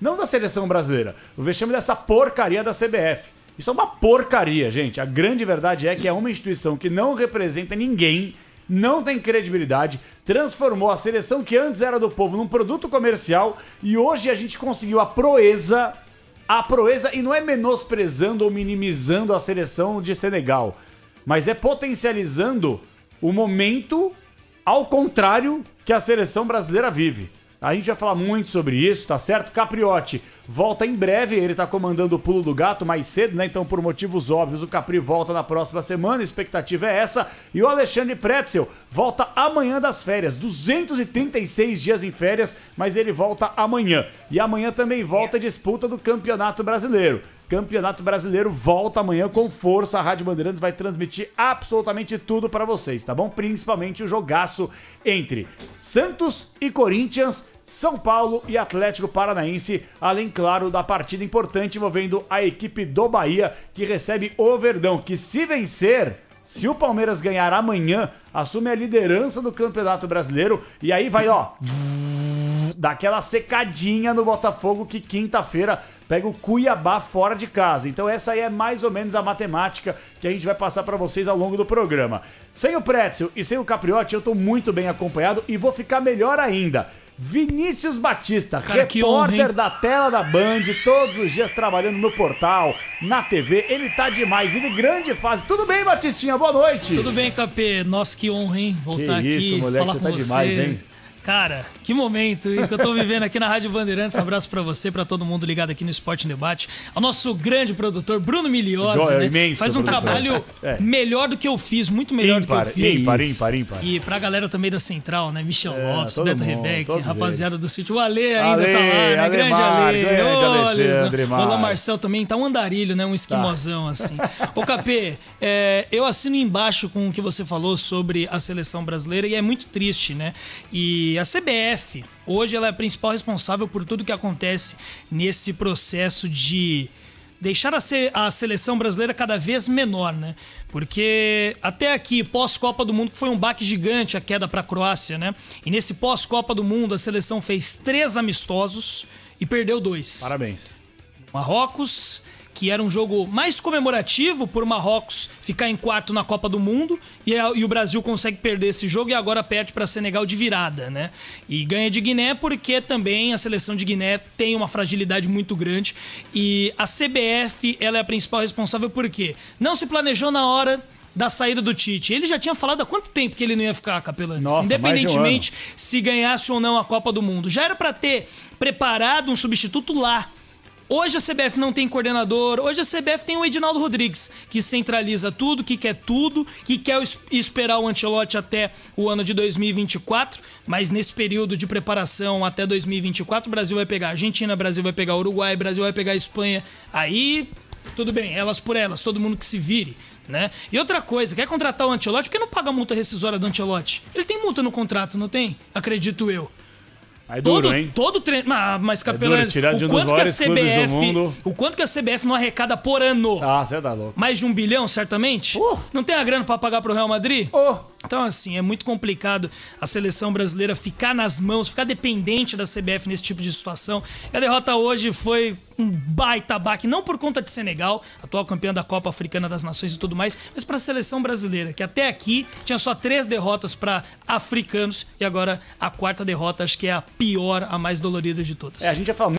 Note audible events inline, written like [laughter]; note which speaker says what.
Speaker 1: Não da seleção brasileira. O vexame dessa porcaria da CBF. Isso é uma porcaria, gente. A grande verdade é que é uma instituição que não representa ninguém, não tem credibilidade, transformou a seleção que antes era do povo num produto comercial e hoje a gente conseguiu a proeza, a proeza, e não é menosprezando ou minimizando a seleção de Senegal, mas é potencializando o momento ao contrário que a seleção brasileira vive. A gente vai falar muito sobre isso, tá certo? Capriotti volta em breve, ele tá comandando o pulo do gato mais cedo, né? Então, por motivos óbvios, o Capri volta na próxima semana, a expectativa é essa. E o Alexandre Pretzel volta amanhã das férias, 236 dias em férias, mas ele volta amanhã. E amanhã também volta é. a disputa do Campeonato Brasileiro. Campeonato Brasileiro volta amanhã com força. A Rádio Bandeirantes vai transmitir absolutamente tudo para vocês, tá bom? Principalmente o jogaço entre Santos e Corinthians, São Paulo e Atlético Paranaense, além, claro, da partida importante envolvendo a equipe do Bahia, que recebe o Verdão, que se vencer. Se o Palmeiras ganhar amanhã, assume a liderança do Campeonato Brasileiro e aí vai, ó, [sniffs] daquela secadinha no Botafogo que quinta-feira pega o Cuiabá fora de casa. Então essa aí é mais ou menos a matemática que a gente vai passar para vocês ao longo do programa. Sem o Pretzel e sem o Capriotti, eu estou muito bem acompanhado e vou ficar melhor ainda. Vinícius Batista, Cara, repórter honra, da tela da Band, todos os dias trabalhando no portal, na TV. Ele tá demais, ele
Speaker 2: grande fase. Tudo bem, Batistinha? Boa noite. Tudo bem, Capê. Nossa, que honra, hein? Voltar que isso, aqui. Moleque, falar você com tá você. demais, hein? Cara, que momento que eu tô vivendo aqui na Rádio Bandeirantes. Um abraço para você, para todo mundo ligado aqui no Esporte Debate. Ao nosso grande produtor, Bruno Miliozzi, né? Imenso, Faz um produtor. trabalho é. melhor do que eu fiz, muito melhor do que eu fiz. Ímpar, ímpar, ímpar. E pra galera também da Central, né? Michel é, Lopes, Beto Rebeck, rapaziada eles. do sítio. O Ale ainda Ale, tá lá, né? Ale grande Marco, Ale. É, Ô, Alexandre Max. Roland Marcel também tá um andarilho, né? Um esquimosão, tá. assim. Ô, Capê, é, eu assino embaixo com o que você falou sobre a seleção brasileira e é muito triste, né? E a CBF, hoje, ela é a principal responsável por tudo que acontece nesse processo de deixar a, a seleção brasileira cada vez menor, né? Porque até aqui, pós-Copa do Mundo, foi um baque gigante a queda para a Croácia, né? E nesse pós-Copa do Mundo, a seleção fez três amistosos e perdeu dois. Parabéns. Marrocos, que era um jogo mais comemorativo por Marrocos ficar em quarto na Copa do Mundo e, a, e o Brasil consegue perder esse jogo e agora perde para Senegal de virada, né? E ganha de Guiné porque também a seleção de Guiné tem uma fragilidade muito grande e a CBF ela é a principal responsável porque não se planejou na hora da saída do Tite. Ele já tinha falado há quanto tempo que ele não ia ficar, Capelani? Independentemente um se ganhasse ou não a Copa do Mundo. Já era para ter preparado um substituto lá. Hoje a CBF não tem coordenador, hoje a CBF tem o Edinaldo Rodrigues, que centraliza tudo, que quer tudo, que quer esperar o Antelote até o ano de 2024, mas nesse período de preparação até 2024, o Brasil vai pegar a Argentina, o Brasil vai pegar o Uruguai, o Brasil vai pegar a Espanha. Aí tudo bem, elas por elas, todo mundo que se vire. Né? E outra coisa, quer contratar o Antelote? Por que não paga a multa rescisória do Antelote? Ele tem multa no contrato, não tem? Acredito eu. É duro, todo, hein? Todo treino. Mas, mas é o, quanto que a CBF, o quanto que a CBF não arrecada por ano? Ah, você tá louco. Mais de um bilhão, certamente? Uh. Não tem a grana para pagar pro Real Madrid? Oh. Então, assim, é muito complicado a seleção brasileira ficar nas mãos, ficar dependente da CBF nesse tipo de situação. E a derrota hoje foi um baita baque, não por conta de Senegal, atual campeã da Copa Africana das Nações e tudo mais, mas para a seleção brasileira, que até aqui tinha só três derrotas para africanos e agora a quarta derrota, acho que é a pior, a mais dolorida de todas. É, a gente já falou